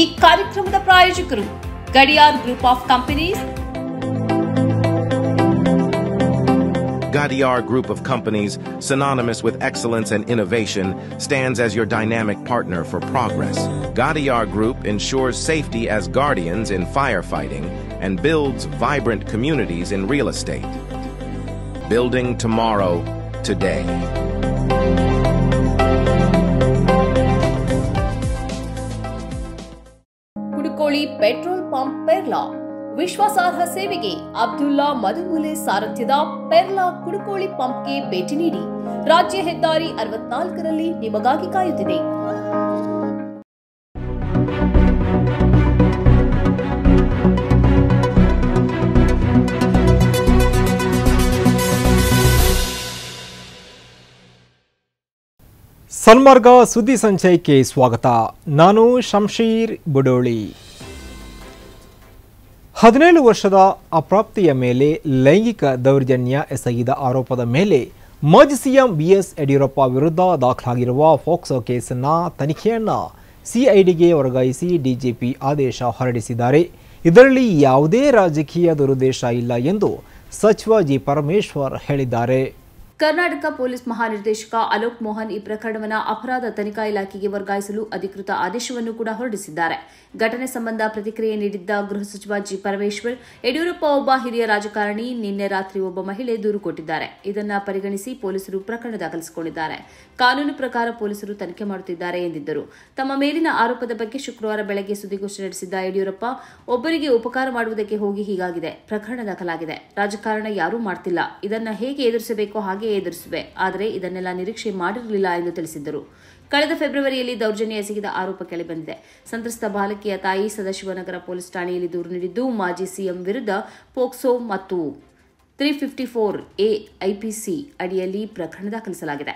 ಈ ಕಾರ್ಯಕ್ರಮದ ಪ್ರಾಯೋಜಕರು Gadiar group of companies Gadiar Group of companies, synonymous with excellence and innovation, stands as your dynamic partner for progress. Gadiar Group ensures safety as guardians in firefighting and builds vibrant communities in real estate. Building tomorrow, today. Petrol pump Perla ವಿಶ್ವಾಸಾರ್ಹ ಸೇವೆಗೆ ಅಬ್ದುಲ್ಲಾ ಮದುಮುಲೆ ಸಾರಥ್ಯದ ಪೆರ್ಲಾ ಕುಡುಕೋಳಿ ಪಂಪ್ಗೆ ಭೇಟಿ ನೀಡಿ ರಾಜ್ಯ ಹೆದ್ದಾರಿ ಅರವತ್ನಾಲ್ಕರಲ್ಲಿ ನಿಮಗಾಗಿ ಕಾಯುತ್ತಿದೆ ಸನ್ಮಾರ್ಗ ಸುದ್ದಿ ಸಂಚಯಕ್ಕೆ ಸ್ವಾಗತ ನಾನು ಶಂಶೀರ್ ಬುಡೋಳಿ ಹದಿನೇಳು ವರ್ಷದ ಅಪ್ರಾಪ್ತಿಯ ಮೇಲೆ ಲೈಂಗಿಕ ದೌರ್ಜನ್ಯ ಎಸಗಿದ ಆರೋಪದ ಮೇಲೆ ಮಾಜಿ ಸಿಎಂ ಎಸ್ ಯಡಿಯೂರಪ್ಪ ವಿರುದ್ಧ ದಾಖಲಾಗಿರುವ ಫೋಕ್ಸೋ ಕೇಸ್ನ ತನಿಖೆಯನ್ನು ಸಿಐಡಿಗೆ ವರ್ಗಾಯಿಸಿ ಡಿಜಿಪಿ ಆದೇಶ ಹೊರಡಿಸಿದ್ದಾರೆ ಇದರಲ್ಲಿ ಯಾವುದೇ ರಾಜಕೀಯ ದುರುದ್ದೇಶ ಇಲ್ಲ ಎಂದು ಸಚಿವ ಜಿ ಪರಮೇಶ್ವರ್ ಹೇಳಿದ್ದಾರೆ ಕರ್ನಾಟಕ ಪೊಲೀಸ್ ಮಹಾನಿರ್ದೇಶಕ ಅಲೋಕ್ ಮೋಹನ್ ಈ ಪ್ರಕರಣವನ್ನು ಅಪರಾಧ ತನಿಖಾ ಇಲಾಖೆಗೆ ವರ್ಗಾಯಿಸಲು ಅಧಿಕೃತ ಆದೇಶವನ್ನು ಕೂಡ ಹೊರಡಿಸಿದ್ದಾರೆ ಘಟನೆ ಸಂಬಂಧ ಪ್ರತಿಕ್ರಿಯೆ ನೀಡಿದ್ದ ಗೃಹ ಸಚಿವ ಜಿ ಪರಮೇಶ್ವರ್ ಯಡಿಯೂರಪ್ಪ ಒಬ್ಬ ಹಿರಿಯ ರಾಜಕಾರಣಿ ನಿನ್ನೆ ರಾತ್ರಿ ಒಬ್ಬ ಮಹಿಳೆ ದೂರು ಕೊಟ್ಟಿದ್ದಾರೆ ಇದನ್ನು ಪರಿಗಣಿಸಿ ಪೊಲೀಸರು ಪ್ರಕರಣ ದಾಖಲಿಸಿಕೊಂಡಿದ್ದಾರೆ ಕಾನೂನು ಪ್ರಕಾರ ಪೊಲೀಸರು ತನಿಖೆ ಮಾಡುತ್ತಿದ್ದಾರೆ ಎಂದಿದ್ದರು ತಮ್ಮ ಮೇಲಿನ ಆರೋಪದ ಬಗ್ಗೆ ಶುಕ್ರವಾರ ಬೆಳಗ್ಗೆ ಸುದ್ದಿಗೋಷ್ಠಿ ನಡೆಸಿದ್ದ ಯಡಿಯೂರಪ್ಪ ಒಬ್ಬರಿಗೆ ಉಪಕಾರ ಮಾಡುವುದಕ್ಕೆ ಹೋಗಿ ಹೀಗಾಗಿದೆ ಪ್ರಕರಣ ದಾಖಲಾಗಿದೆ ರಾಜಕಾರಣ ಯಾರೂ ಮಾಡ್ತಿಲ್ಲ ಇದನ್ನು ಹೇಗೆ ಎದುರಿಸಬೇಕು ಹಾಗೆ ದಾಳಿಗೆ ಆದರೆ ಇದನ್ನೆಲ್ಲ ನಿರೀಕ್ಷೆ ಮಾಡಿರಲಿಲ್ಲ ಎಂದು ತಿಳಿಸಿದ್ದರು ಕಳೆದ ಫೆಬ್ರವರಿಯಲ್ಲಿ ದೌರ್ಜನ್ಯ ಎಸಗಿದ ಆರೋಪ ಕೆಳಬಂದಿದೆ ಸಂತ್ರಸ್ತ ಬಾಲಕಿಯ ತಾಯಿ ಸದಾಶಿವನಗರ ಪೊಲೀಸ್ ಠಾಣೆಯಲ್ಲಿ ದೂರು ನೀಡಿದ್ದು ಮಾಜಿ ಸಿಎಂ ವಿರುದ್ಧ ಪೋಕ್ಸೋ ಮತ್ತು three fifty four A IPC ಅಡಿಯಲ್ಲಿ ಪ್ರಕರಣ ದಾಖಲಿಸಲಾಗಿದೆ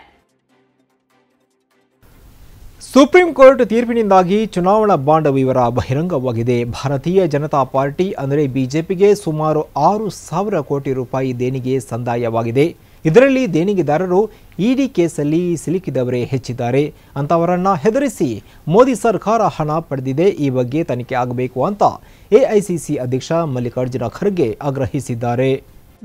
ಸುಪ್ರೀಂ ಕೋರ್ಟ್ ತೀರ್ಪಿನಿಂದಾಗಿ ಚುನಾವಣಾ ಬಾಂಡ್ ವಿವರ ಬಹಿರಂಗವಾಗಿದೆ ಭಾರತೀಯ ಜನತಾ ಪಾರ್ಟಿ ಅಂದರೆ ಬಿಜೆಪಿಗೆ ಸುಮಾರು ಆರು ಸಾವಿರ ಕೋಟಿ ರೂಪಾಯಿ ದೇಣಿಗೆ ಸಂದಾಯವಾಗಿದೆ ಇದರಲ್ಲಿ ದೇಣಿಗೆದಾರರು ಇಡಿ ಕೇಸಲ್ಲಿ ಸಿಲುಕಿದವರೇ ಹೆಚ್ಚಿದ್ದಾರೆ ಅಂತವರನ್ನ ಹೆದರಿಸಿ ಮೋದಿ ಸರ್ಕಾರ ಹಣ ಪಡೆದಿದೆ ಈ ಬಗ್ಗೆ ತನಿಖೆ ಆಗಬೇಕು ಅಂತ ಎಐಸಿಸಿ ಅಧ್ಯಕ್ಷ ಮಲ್ಲಿಕಾರ್ಜುನ ಖರ್ಗೆ ಆಗ್ರಹಿಸಿದ್ದಾರೆ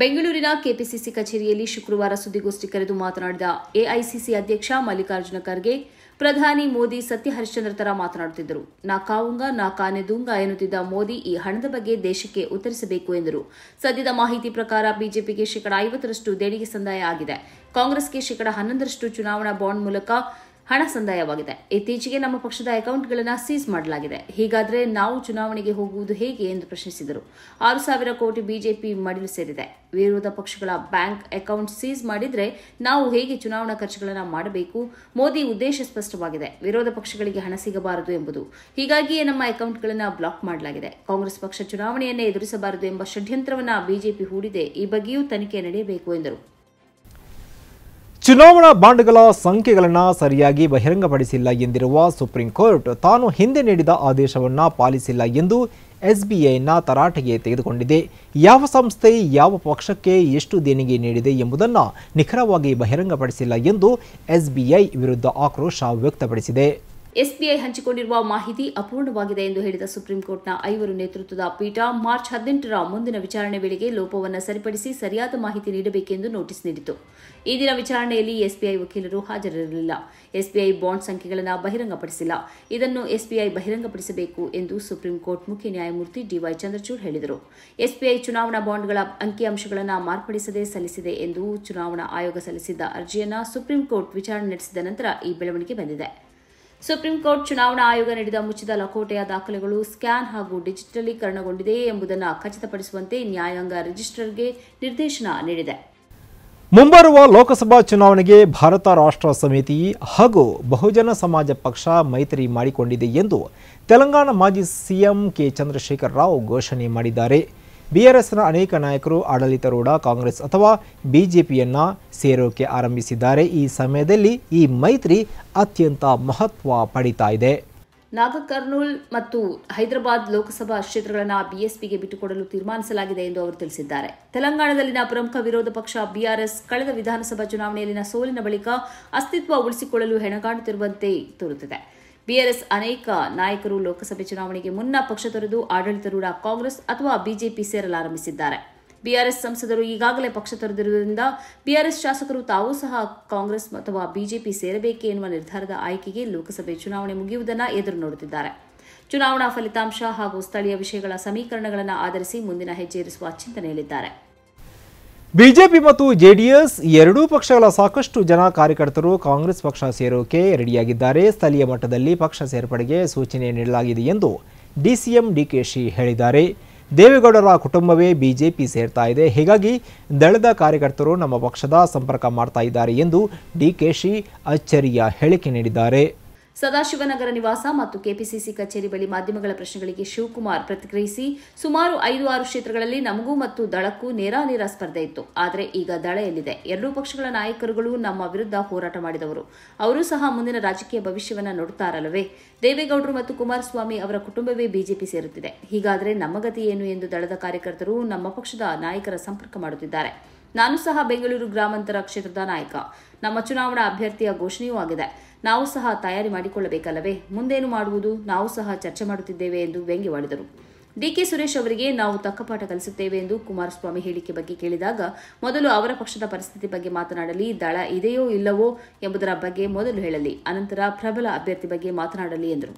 ಬೆಂಗಳೂರಿನ ಕೆಪಿಸಿಸಿ ಕಚೇರಿಯಲ್ಲಿ ಶುಕ್ರವಾರ ಸುದ್ದಿಗೋಷ್ಠಿ ಕರೆದು ಮಾತನಾಡಿದ ಎಐಸಿಸಿ ಅಧ್ಯಕ್ಷ ಮಲ್ಲಿಕಾರ್ಜುನ ಖರ್ಗೆ ಪ್ರಧಾನಿ ಮೋದಿ ಸತ್ಯ ಹರಿಶ್ಚಂದ್ರ ತರ ಮಾತನಾಡುತ್ತಿದ್ದರು ನಾ ಕಾವುಂಗ ನಾ ಕಾನೆದುಂಗ ಎನ್ನುತ್ತಿದ್ದ ಮೋದಿ ಈ ಹಣದ ಬಗ್ಗೆ ದೇಶಕ್ಕೆ ಉತ್ತರಿಸಬೇಕು ಎಂದರು ಸದ್ಯದ ಮಾಹಿತಿ ಪ್ರಕಾರ ಬಿಜೆಪಿಗೆ ಶೇಕಡ ಐವತ್ತರಷ್ಟು ದೇಣಿಗೆ ಸಂದಾಯ ಆಗಿದೆ ಕಾಂಗ್ರೆಸ್ಗೆ ಶೇಕಡಾ ಹನ್ನೊಂದರಷ್ಟು ಚುನಾವಣಾ ಬಾಂಡ್ ಮೂಲಕ ಹಣ ಸಂದಾಯವಾಗಿದೆ ಇತ್ತೀಚೆಗೆ ನಮ್ಮ ಪಕ್ಷದ ಅಕೌಂಟ್ಗಳನ್ನು ಸೀಸ್ ಮಾಡಲಾಗಿದೆ ಹೀಗಾದರೆ ನಾವು ಚುನಾವಣೆಗೆ ಹೋಗುವುದು ಹೇಗೆ ಎಂದು ಪ್ರಶ್ನಿಸಿದರು ಆರು ಸಾವಿರ ಕೋಟಿ ಬಿಜೆಪಿ ಮಡಿಲು ಸೇರಿದೆ ವಿರೋಧ ಪಕ್ಷಗಳ ಬ್ಯಾಂಕ್ ಅಕೌಂಟ್ ಸೀಸ್ ಮಾಡಿದರೆ ನಾವು ಹೇಗೆ ಚುನಾವಣಾ ಖರ್ಚುಗಳನ್ನು ಮಾಡಬೇಕು ಮೋದಿ ಉದ್ದೇಶ ಸ್ಪಷ್ಟವಾಗಿದೆ ವಿರೋಧ ಪಕ್ಷಗಳಿಗೆ ಹಣ ಸಿಗಬಾರದು ಎಂಬುದು ಹೀಗಾಗಿಯೇ ನಮ್ಮ ಅಕೌಂಟ್ಗಳನ್ನು ಬ್ಲಾಕ್ ಮಾಡಲಾಗಿದೆ ಕಾಂಗ್ರೆಸ್ ಪಕ್ಷ ಚುನಾವಣೆಯನ್ನೇ ಎದುರಿಸಬಾರದು ಎಂಬ ಷಡ್ಯಂತ್ರವನ್ನು ಬಿಜೆಪಿ ಹೂಡಿದೆ ಈ ಬಗ್ಗೆಯೂ ತನಿಖೆ ನಡೆಯಬೇಕು ಎಂದರು ಚುನಾವಣಾ ಬಾಂಡ್ಗಳ ಸಂಖ್ಯೆಗಳನ್ನು ಸರಿಯಾಗಿ ಬಹಿರಂಗಪಡಿಸಿಲ್ಲ ಎಂದಿರುವ ಸುಪ್ರೀಂ ಕೋರ್ಟ್ ತಾನು ಹಿಂದೆ ನೀಡಿದ ಆದೇಶವನ್ನು ಪಾಲಿಸಿಲ್ಲ ಎಂದು ಎಸ್ಬಿಐನ ತರಾಟೆಗೆ ತೆಗೆದುಕೊಂಡಿದೆ ಯಾವ ಸಂಸ್ಥೆ ಯಾವ ಪಕ್ಷಕ್ಕೆ ಎಷ್ಟು ದೇಣಿಗೆ ನೀಡಿದೆ ಎಂಬುದನ್ನು ನಿಖರವಾಗಿ ಬಹಿರಂಗಪಡಿಸಿಲ್ಲ ಎಂದು ಎಸ್ಬಿಐ ವಿರುದ್ಧ ಆಕ್ರೋಶ ವ್ಯಕ್ತಪಡಿಸಿದೆ ಎಸ್ಬಿಐ ಹಂಚಿಕೊಂಡಿರುವ ಮಾಹಿತಿ ಅಪೂರ್ಣವಾಗಿದೆ ಎಂದು ಹೇಳಿದ ಸುಪ್ರೀಂ ಕೋರ್ಟ್ನ ಐವರು ನೇತೃತ್ವದ ಪೀಠ ಮಾರ್ಚ್ ಹದಿನೆಂಟರ ಮುಂದಿನ ವಿಚಾರಣೆ ವೇಳೆಗೆ ಲೋಪವನ್ನು ಸರಿಪಡಿಸಿ ಸರಿಯಾದ ಮಾಹಿತಿ ನೀಡಬೇಕೆಂದು ನೋಟಿಸ್ ನೀಡಿತು ಈ ದಿನ ವಿಚಾರಣೆಯಲ್ಲಿ ಎಸ್ಬಿಐ ವಕೀಲರು ಹಾಜರಿರಲಿಲ್ಲ ಎಸ್ಬಿಐ ಬಾಂಡ್ ಸಂಖ್ಯೆಗಳನ್ನು ಬಹಿರಂಗಪಡಿಸಿಲ್ಲ ಇದನ್ನು ಎಸ್ಬಿಐ ಬಹಿರಂಗಪಡಿಸಬೇಕು ಎಂದು ಸುಪ್ರೀಂ ಕೋರ್ಟ್ ಮುಖ್ಯ ನ್ಯಾಯಮೂರ್ತಿ ಡಿವೈ ಚಂದ್ರಚೂಡ್ ಹೇಳಿದರು ಎಸ್ಬಿಐ ಚುನಾವಣಾ ಬಾಂಡ್ಗಳ ಅಂಕಿಅಂಶಗಳನ್ನು ಮಾರ್ಪಡಿಸದೆ ಸಲ್ಲಿಸಿದೆ ಎಂದು ಚುನಾವಣಾ ಆಯೋಗ ಸಲ್ಲಿಸಿದ್ದ ಅರ್ಜಿಯನ್ನು ಸುಪ್ರೀಂ ಕೋರ್ಟ್ ವಿಚಾರಣೆ ನಡೆಸಿದ ನಂತರ ಈ ಬೆಳವಣಿಗೆ ಬಂದಿದೆ ಸುಪ್ರೀಂ ಕೋರ್ಟ್ ಚುನಾವಣಾ ಆಯೋಗ ನೀಡಿದ ಮುಚ್ಚಿದ ಲಕೋಟೆಯ ದಾಖಲೆಗಳು ಸ್ಕ್ಯಾನ್ ಹಾಗೂ ಡಿಜಿಟಲೀಕರಣಗೊಂಡಿದೆ ಎಂಬುದನ್ನು ಖಚಿತಪಡಿಸುವಂತೆ ನ್ಯಾಯಾಂಗ ರಿಜಿಸ್ಟರ್ಗೆ ನಿರ್ದೇಶನ ನೀಡಿದೆ ಮುಂಬರುವ ಲೋಕಸಭಾ ಚುನಾವಣೆಗೆ ಭಾರತ ರಾಷ್ಟ್ರ ಸಮಿತಿ ಹಾಗೂ ಬಹುಜನ ಸಮಾಜ ಪಕ್ಷ ಮೈತ್ರಿ ಮಾಡಿಕೊಂಡಿದೆ ಎಂದು ತೆಲಂಗಾಣ ಮಾಜಿ ಸಿಎಂ ಕೆ ಚಂದ್ರಶೇಖರ ರಾವ್ ಘೋಷಣೆ ಮಾಡಿದ್ದಾರೆ ಬಿಆರ್ಎಸ್ನ ಅನೇಕ ನಾಯಕರು ಆಡಳಿತಾರೂಢ ಕಾಂಗ್ರೆಸ್ ಅಥವಾ ಬಿಜೆಪಿಯನ್ನ ಸೇರೋಕೆ ಆರಂಭಿಸಿದ್ದಾರೆ ಈ ಸಮಯದಲ್ಲಿ ಈ ಮೈತ್ರಿ ಅತ್ಯಂತ ಮಹತ್ವ ಪಡಿತಾ ಇದೆ ನಾಗಕರ್ನೂಲ್ ಮತ್ತು ಹೈದರಾಬಾದ್ ಲೋಕಸಭಾ ಕ್ಷೇತ್ರಗಳನ್ನು ಬಿಎಸ್ಪಿಗೆ ಬಿಟ್ಟುಕೊಡಲು ತೀರ್ಮಾನಿಸಲಾಗಿದೆ ಎಂದು ಅವರು ತಿಳಿಸಿದ್ದಾರೆ ತೆಲಂಗಾಣದಲ್ಲಿನ ಪ್ರಮುಖ ವಿರೋಧ ಪಕ್ಷ ಬಿಆರ್ಎಸ್ ಕಳೆದ ವಿಧಾನಸಭಾ ಚುನಾವಣೆಯಲ್ಲಿನ ಸೋಲಿನ ಬಳಿಕ ಅಸ್ತಿತ್ವ ಉಳಿಸಿಕೊಳ್ಳಲು ಹೆಣಗಾಡುತ್ತಿರುವಂತೆ ತೋರುತ್ತಿದೆ ಬಿಆರ್ಎಸ್ ಅನೇಕ ನಾಯಕರು ಲೋಕಸಭೆ ಚುನಾವಣೆಗೆ ಮುನ್ನ ಪಕ್ಷ ತೊರೆದು ಆಡಳಿತಾರೂಢ ಕಾಂಗ್ರೆಸ್ ಅಥವಾ ಬಿಜೆಪಿ ಸೇರಲಾರಂಭಿಸಿದ್ದಾರೆ ಬಿಆರ್ಎಸ್ ಸಂಸದರು ಈಗಾಗಲೇ ಪಕ್ಷ ತೊರೆದಿರುವುದರಿಂದ ಬಿಆರ್ಎಸ್ ಶಾಸಕರು ತಾವೂ ಸಹ ಕಾಂಗ್ರೆಸ್ ಅಥವಾ ಬಿಜೆಪಿ ಸೇರಬೇಕೆ ಎನ್ನುವ ನಿರ್ಧಾರದ ಆಯ್ಕೆಗೆ ಲೋಕಸಭೆ ಚುನಾವಣೆ ಮುಗಿಯುವುದನ್ನು ಎದುರು ನೋಡುತ್ತಿದ್ದಾರೆ ಚುನಾವಣಾ ಫಲಿತಾಂಶ ಹಾಗೂ ಸ್ಥಳೀಯ ವಿಷಯಗಳ ಸಮೀಕರಣಗಳನ್ನು ಆಧರಿಸಿ ಮುಂದಿನ ಹೆಜ್ಜೆ ಇರಿಸುವ ಚಿಂತನೆಯಲ್ಲಿದ್ದಾರೆ ಬಿಜೆಪಿ ಮತ್ತು ಜೆಡಿಎಸ್ ಎರಡೂ ಪಕ್ಷಗಳ ಸಾಕಷ್ಟು ಜನ ಕಾರ್ಯಕರ್ತರು ಕಾಂಗ್ರೆಸ್ ಪಕ್ಷ ಸೇರೋಕೆ ರೆಡಿಯಾಗಿದ್ದಾರೆ ಸ್ಥಳೀಯ ಮಟ್ಟದಲ್ಲಿ ಪಕ್ಷ ಸೇರ್ಪಡೆಗೆ ಸೂಚನೆ ನೀಡಲಾಗಿದೆ ಎಂದು ಡಿಸಿಎಂ ಡಿಕೆಶಿ ಹೇಳಿದ್ದಾರೆ ದೇವೇಗೌಡರ ಕುಟುಂಬವೇ ಬಿಜೆಪಿ ಸೇರ್ತಾ ಇದೆ ಹೀಗಾಗಿ ದಳದ ಕಾರ್ಯಕರ್ತರು ನಮ್ಮ ಪಕ್ಷದ ಸಂಪರ್ಕ ಮಾಡ್ತಾ ಇದ್ದಾರೆ ಎಂದು ಡಿಕೆಶಿ ಅಚ್ಚರಿಯ ಹೇಳಿಕೆ ನೀಡಿದ್ದಾರೆ ಸದಾಶಿವನಗರ ನಿವಾಸ ಮತ್ತು ಕೆಪಿಸಿಸಿ ಕಚೇರಿ ಬಳಿ ಮಾಧ್ಯಮಗಳ ಪ್ರಶ್ನೆಗಳಿಗೆ ಶಿವಕುಮಾರ್ ಪ್ರತಿಕ್ರಿಯಿಸಿ ಸುಮಾರು ಐದು ಆರು ಕ್ಷೇತ್ರಗಳಲ್ಲಿ ನಮಗೂ ಮತ್ತು ದಳಕ್ಕೂ ನೇರಾನೇರ ಸ್ಪರ್ಧೆ ಇತ್ತು ಆದರೆ ಈಗ ದಳ ಎಲ್ಲಿದೆ ಎರಡೂ ಪಕ್ಷಗಳ ನಾಯಕರುಗಳು ನಮ್ಮ ವಿರುದ್ಧ ಹೋರಾಟ ಮಾಡಿದವರು ಅವರು ಸಹ ಮುಂದಿನ ರಾಜಕೀಯ ಭವಿಷ್ಯವನ್ನು ನೋಡುತ್ತಾರಲ್ಲವೇ ದೇವೇಗೌಡರು ಮತ್ತು ಕುಮಾರಸ್ವಾಮಿ ಅವರ ಕುಟುಂಬವೇ ಬಿಜೆಪಿ ಸೇರುತ್ತಿದೆ ಹೀಗಾದರೆ ನಮ್ಮ ಗತಿ ಏನು ಎಂದು ದಳದ ಕಾರ್ಯಕರ್ತರು ನಮ್ಮ ಪಕ್ಷದ ನಾಯಕರ ಸಂಪರ್ಕ ಮಾಡುತ್ತಿದ್ದಾರೆ ನಾನು ಸಹ ಬೆಂಗಳೂರು ಗ್ರಾಮಾಂತರ ಕ್ಷೇತ್ರದ ನಾಯಕ ನಮ್ಮ ಚುನಾವಣಾ ಅಭ್ಯರ್ಥಿಯ ಘೋಷಣೆಯೂ ಆಗಿದೆ ನಾವು ಸಹ ತಯಾರಿ ಮಾಡಿಕೊಳ್ಳಬೇಕಲ್ಲವೇ ಮುಂದೇನು ಮಾಡುವುದು ನಾವು ಸಹ ಚರ್ಚೆ ಮಾಡುತ್ತಿದ್ದೇವೆ ಎಂದು ವ್ಯಂಗ್ಯವಾಡಿದರು ಡಿಕೆ ಸುರೇಶ್ ಅವರಿಗೆ ನಾವು ತಕ್ಕ ಪಾಠ ಕಲಿಸುತ್ತೇವೆ ಎಂದು ಕುಮಾರಸ್ವಾಮಿ ಹೇಳಿಕೆ ಬಗ್ಗೆ ಕೇಳಿದಾಗ ಮೊದಲು ಅವರ ಪಕ್ಷದ ಪರಿಸ್ಥಿತಿ ಬಗ್ಗೆ ಮಾತನಾಡಲಿ ದಳ ಇದೆಯೋ ಇಲ್ಲವೋ ಎಂಬುದರ ಬಗ್ಗೆ ಮೊದಲು ಹೇಳಲಿ ಅನಂತರ ಪ್ರಬಲ ಅಭ್ಯರ್ಥಿ ಬಗ್ಗೆ ಮಾತನಾಡಲಿ ಎಂದರು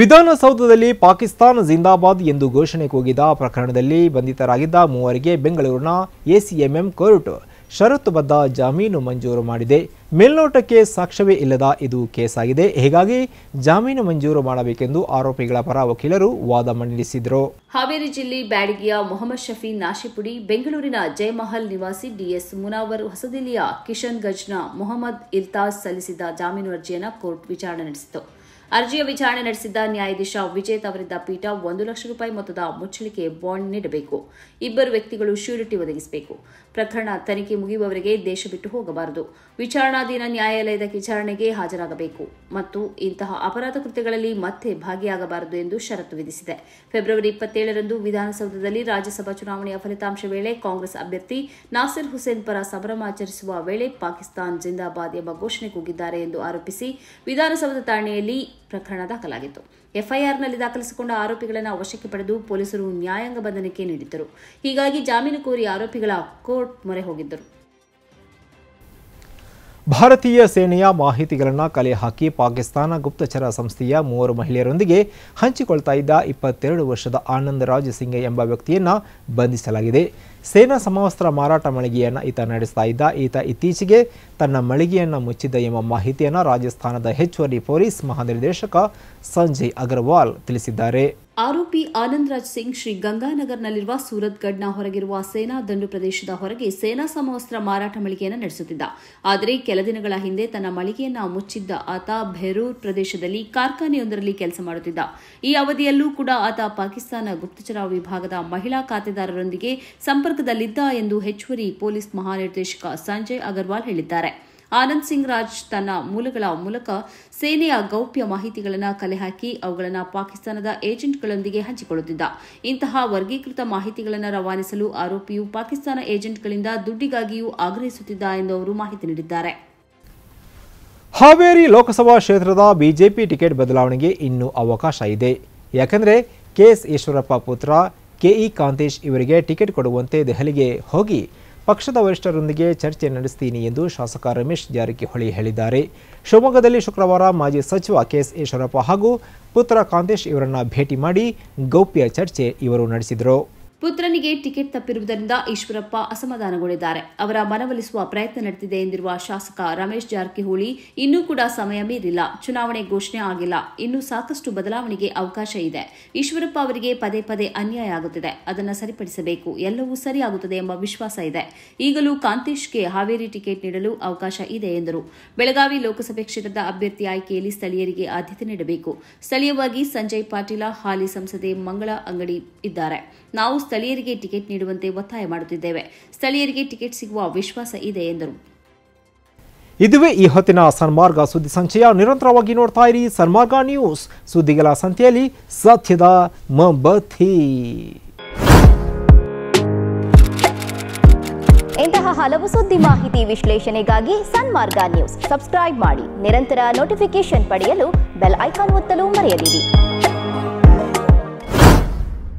ವಿಧಾನಸೌಧದಲ್ಲಿ ಪಾಕಿಸ್ತಾನ ಜಿಂದಾಬಾದ್ ಎಂದು ಘೋಷಣೆ ಕೂಗಿದ ಪ್ರಕರಣದಲ್ಲಿ ಬಂಧಿತರಾಗಿದ್ದ ಮೂವರಿಗೆ ಬೆಂಗಳೂರಿನ ಎಸಿಎಂಎಂ ಕೋರ್ಟ್ ಷರತ್ತುಬದ್ಧ ಜಾಮೀನು ಮಂಜೂರು ಮಾಡಿದೆ ಮೇಲ್ನೋಟಕ್ಕೆ ಸಾಕ್ಷ್ಯವೇ ಇಲ್ಲದ ಇದು ಕೇಸಾಗಿದೆ ಹೀಗಾಗಿ ಜಾಮೀನು ಮಂಜೂರು ಮಾಡಬೇಕೆಂದು ಆರೋಪಿಗಳ ಪರ ವಕೀಲರು ವಾದ ಮಂಡಿಸಿದರು ಹಾವೇರಿ ಜಿಲ್ಲೆ ಬ್ಯಾಡಗಿಯ ಮೊಹಮ್ಮದ್ ಶಫಿ ನಾಶಿಪುಡಿ ಬೆಂಗಳೂರಿನ ಜಯಮಹಲ್ ನಿವಾಸಿ ಡಿಎಸ್ ಮುನಾವರ್ ಹೊಸದಿಲ್ಲಿಯ ಕಿಶನ್ ಗಜ್ನ ಮೊಹಮ್ಮದ್ ಇಲ್ತಾಜ್ ಸಲ್ಲಿಸಿದ ಜಾಮೀನು ಅರ್ಜಿಯನ್ನು ಕೋರ್ಟ್ ವಿಚಾರಣೆ ನಡೆಸಿತು ಅರ್ಜಿಯ ವಿಚಾರಣೆ ನಡೆಸಿದ್ದ ನ್ಯಾಯಾಧೀಶ ವಿಜೇತ್ ಅವರಿದ್ದ ಪೀಠ ಒಂದು ಲಕ್ಷ ರೂಪಾಯಿ ಮೊತ್ತದ ಮುಚ್ಚಳಿಕೆ ಬಾಂಡ್ ನೀಡಬೇಕು ಇಬ್ಬರು ವ್ಯಕ್ತಿಗಳು ಶ್ಯೂರಿಟಿ ಒದಗಿಸಬೇಕು ಪ್ರಕರಣ ತನಿಖೆ ಮುಗಿಯುವವರೆಗೆ ದೇಶ ಬಿಟ್ಟು ಹೋಗಬಾರದು ವಿಚಾರಣಾಧೀನ ನ್ಯಾಯಾಲಯದ ವಿಚಾರಣೆಗೆ ಹಾಜರಾಗಬೇಕು ಮತ್ತು ಇಂತಹ ಅಪರಾಧ ಕೃತ್ಯಗಳಲ್ಲಿ ಮತ್ತೆ ಭಾಗಿಯಾಗಬಾರದು ಎಂದು ಷರತ್ತು ವಿಧಿಸಿದೆ ಫೆಬ್ರವರಿ ಇಪ್ಪತ್ತೇಳರಂದು ವಿಧಾನಸೌಧದಲ್ಲಿ ರಾಜ್ಯಸಭಾ ಚುನಾವಣೆಯ ಫಲಿತಾಂಶ ವೇಳೆ ಕಾಂಗ್ರೆಸ್ ಅಭ್ಯರ್ಥಿ ನಾಸಿರ್ ಹುಸೇನ್ ಪರ ಆಚರಿಸುವ ವೇಳೆ ಪಾಕಿಸ್ತಾನ್ ಜಿಂದಾಬಾದ್ ಎಂಬ ಘೋಷಣೆ ಕೂಗಿದ್ದಾರೆ ಎಂದು ಆರೋಪಿಸಿ ವಿಧಾನಸೌಧ ಠಾಣೆಯಲ್ಲಿ ಪ್ರಕರಣ ದಾಖಲಾಗಿತ್ತು ಎಫ್ಐಆರ್ನಲ್ಲಿ ದಾಖಲಿಸಿಕೊಂಡ ಆರೋಪಿಗಳನ್ನು ವಶಕ್ಕೆ ಪಡೆದು ಪೊಲೀಸರು ನ್ಯಾಯಾಂಗ ಬಂಧನಕ್ಕೆ ನೀಡಿದ್ದರು ಹೀಗಾಗಿ ಜಾಮೀನು ಕೋರಿ ಆರೋಪಿಗಳ ಕೋರ್ಟ್ ಮೊರೆ ಹೋಗಿದ್ದರು ಭಾರತೀಯ ಸೇನೆಯ ಮಾಹಿತಿಗಳನ್ನು ಕಲೆ ಹಾಕಿ ಪಾಕಿಸ್ತಾನ ಗುಪ್ತಚರ ಸಂಸ್ಥೆಯ ಮೂವರು ಮಹಿಳೆಯರೊಂದಿಗೆ ಹಂಚಿಕೊಳ್ತಾ ಇದ್ದ ಇಪ್ಪತ್ತೆರಡು ವರ್ಷದ ಆನಂದ್ ಸಿಂಗ್ ಎಂಬ ವ್ಯಕ್ತಿಯನ್ನು ಬಂಧಿಸಲಾಗಿದೆ ಸೇನಾ ಸಮವಸ್ತ್ರ ಮಾರಾಟ ಮಳಿಗೆಯನ್ನು ಈತ ನಡೆಸ್ತಾ ಇದ್ದ ಈತ ಇತ್ತೀಚೆಗೆ ತನ್ನ ಮಳಿಗೆಯನ್ನು ಮುಚ್ಚಿದ್ದ ಎಂಬ ಮಾಹಿತಿಯನ್ನು ರಾಜಸ್ಥಾನದ ಹೆಚ್ಚುವರಿ ಪೊಲೀಸ್ ಮಹಾನಿರ್ದೇಶಕ ಸಂಜಯ್ ಅಗರ್ವಾಲ್ ತಿಳಿಸಿದ್ದಾರೆ ಆರೋಪಿ ಆನಂದರಾಜ್ ಸಿಂಗ್ ಶ್ರೀ ಗಂಗಾನಗರ್ನಲ್ಲಿರುವ ಸೂರತ್ಗಢ್ನ ಹೊರಗಿರುವ ಸೇನಾ ದಂಡು ಪ್ರದೇಶದ ಹೊರಗೆ ಸೇನಾ ಸಮವಸ್ತ್ರ ಮಾರಾಟ ಮಳಿಗೆಯನ್ನು ನಡೆಸುತ್ತಿದ್ದ ಆದರೆ ಕೆಲ ದಿನಗಳ ಹಿಂದೆ ತನ್ನ ಮಳಿಗೆಯನ್ನು ಮುಚ್ಚಿದ್ದ ಆತ ಭೆರೂರ್ ಪ್ರದೇಶದಲ್ಲಿ ಕಾರ್ಖಾನೆಯೊಂದರಲ್ಲಿ ಕೆಲಸ ಮಾಡುತ್ತಿದ್ದ ಈ ಅವಧಿಯಲ್ಲೂ ಕೂಡ ಆತ ಪಾಕಿಸ್ತಾನ ಗುಪ್ತಚರ ವಿಭಾಗದ ಮಹಿಳಾ ಖಾತೆದಾರರೊಂದಿಗೆ ಸಂಪರ್ಕದಲ್ಲಿದ್ದ ಎಂದು ಹೆಚ್ಚುವರಿ ಪೊಲೀಸ್ ಮಹಾನಿರ್ದೇಶಕ ಸಂಜಯ್ ಅಗರ್ವಾಲ್ ಹೇಳಿದ್ದಾರೆ ಆನಂದ್ ಸಿಂಗ್ ರಾಜ್ ತನ್ನ ಮೂಲಗಳ ಮೂಲಕ ಸೇನೆಯ ಗೌಪ್ಯ ಮಾಹಿತಿಗಳನ್ನು ಕಲೆಹಾಕಿ ಅವುಗಳನ್ನು ಪಾಕಿಸ್ತಾನದ ಏಜೆಂಟ್ಗಳೊಂದಿಗೆ ಹಂಚಿಕೊಳ್ಳುತ್ತಿದ್ದ ಇಂತಹ ವರ್ಗೀಕೃತ ಮಾಹಿತಿಗಳನ್ನು ರವಾನಿಸಲು ಆರೋಪಿಯು ಪಾಕಿಸ್ತಾನ ಏಜೆಂಟ್ಗಳಿಂದ ದುಡ್ಡಿಗಾಗಿಯೂ ಆಗ್ರಹಿಸುತ್ತಿದ್ದ ಎಂದು ಅವರು ಮಾಹಿತಿ ನೀಡಿದ್ದಾರೆ ಹಾವೇರಿ ಲೋಕಸಭಾ ಕ್ಷೇತ್ರದ ಬಿಜೆಪಿ ಟಿಕೆಟ್ ಬದಲಾವಣೆಗೆ ಇನ್ನೂ ಅವಕಾಶ ಇದೆ ಯಾಕೆಂದರೆ ಕೆಎಸ್ ಈಶ್ವರಪ್ಪ ಪುತ್ರ ಕೆಇ ಕಾಂತೇಶ್ ಇವರಿಗೆ ಟಿಕೆಟ್ ಕೊಡುವಂತೆ ದೆಹಲಿಗೆ ಹೋಗಿ ಪಕ್ಷದ ವರಿಷ್ಠರೊಂದಿಗೆ ಚರ್ಚೆ ನಡೆಸ್ತೀನಿ ಎಂದು ಶಾಸಕ ರಮೇಶ್ ಜಾರಕಿಹೊಳಿ ಹೇಳಿದ್ದಾರೆ ಶಿವಮೊಗ್ಗದಲ್ಲಿ ಶುಕ್ರವಾರ ಮಾಜಿ ಸಚಿವ ಕೆಎಸ್ ಈಶ್ವರಪ್ಪ ಹಾಗೂ ಪುತ್ರ ಕಾಂತೇಶ್ ಇವರನ್ನು ಭೇಟಿ ಮಾಡಿ ಗೌಪ್ಯ ಚರ್ಚೆ ಇವರು ನಡೆಸಿದರು ಪುತ್ರನಿಗೆ ಟಿಕೆಟ್ ತಪ್ಪಿರುವುದರಿಂದ ಈಶ್ವರಪ್ಪ ಅಸಮಾಧಾನಗೊಂಡಿದ್ದಾರೆ ಅವರ ಮನವೊಲಿಸುವ ಪ್ರಯತ್ನ ನಡೆದಿದೆ ಎಂದಿರುವ ಶಾಸಕ ರಮೇಶ್ ಜಾರಕಿಹೊಳಿ ಇನ್ನೂ ಕೂಡ ಸಮಯ ಮೀರಿಲ್ಲ ಚುನಾವಣೆ ಘೋಷಣೆ ಆಗಿಲ್ಲ ಇನ್ನೂ ಸಾಕಷ್ಟು ಬದಲಾವಣೆಗೆ ಅವಕಾಶ ಇದೆ ಈಶ್ವರಪ್ಪ ಅವರಿಗೆ ಪದೇ ಪದೇ ಅನ್ಯಾಯ ಆಗುತ್ತಿದೆ ಅದನ್ನು ಸರಿಪಡಿಸಬೇಕು ಎಲ್ಲವೂ ಸರಿಯಾಗುತ್ತದೆ ಎಂಬ ವಿಶ್ವಾಸ ಇದೆ ಈಗಲೂ ಕಾಂತೇಶ್ಗೆ ಹಾವೇರಿ ಟಿಕೆಟ್ ನೀಡಲು ಅವಕಾಶ ಇದೆ ಎಂದರು ಬೆಳಗಾವಿ ಲೋಕಸಭೆ ಕ್ಷೇತ್ರದ ಅಭ್ಯರ್ಥಿ ಆಯ್ಕೆಯಲ್ಲಿ ಸ್ಥಳೀಯರಿಗೆ ಆದ್ಯತೆ ನೀಡಬೇಕು ಸ್ಥಳೀಯವಾಗಿ ಸಂಜಯ್ ಪಾಟೀಲ ಹಾಲಿ ಸಂಸದೆ ಮಂಗಳ ಅಂಗಡಿ ಇದ್ದಾರೆ ನಾವು ಸ್ಥಳೀಯರಿಗೆ ಟಿಕೆಟ್ ನೀಡುವಂತೆ ಒತ್ತಾಯ ಮಾಡುತ್ತಿದ್ದೇವೆ ಸ್ಥಳೀಯರಿಗೆ ಟಿಕೆಟ್ ಸಿಗುವ ವಿಶ್ವಾಸ ಇದೆ ಎಂದರು ಇದುವೇ ಈ ಹೊತ್ತಿನ ಸನ್ಮಾರ್ಗ ಸುದ್ದಿ ಸಂಚಯ ನಿರಂತರವಾಗಿ ನೋಡ್ತಾ ಇರಿ ಸನ್ಮಾರ್ಗ ನ್ಯೂಸ್ ಸುದ್ದಿಗಳ ಸಂತೆಯಲ್ಲಿ ಸತ್ಯದ ಮಂಬತಿ ಇಂತಹ ಹಲವು ಸುದ್ದಿ ಮಾಹಿತಿ ವಿಶ್ಲೇಷಣೆಗಾಗಿ ಸನ್ಮಾರ್ಗ ನ್ಯೂಸ್ ಸಬ್ಸ್ಕ್ರೈಬ್ ಮಾಡಿ ನಿರಂತರ ನೋಟಿಫಿಕೇಶನ್ ಪಡೆಯಲು ಬೆಲ್ ಐಕಾನ್ ಒತ್ತಲು ಮರೆಯದಿರಿ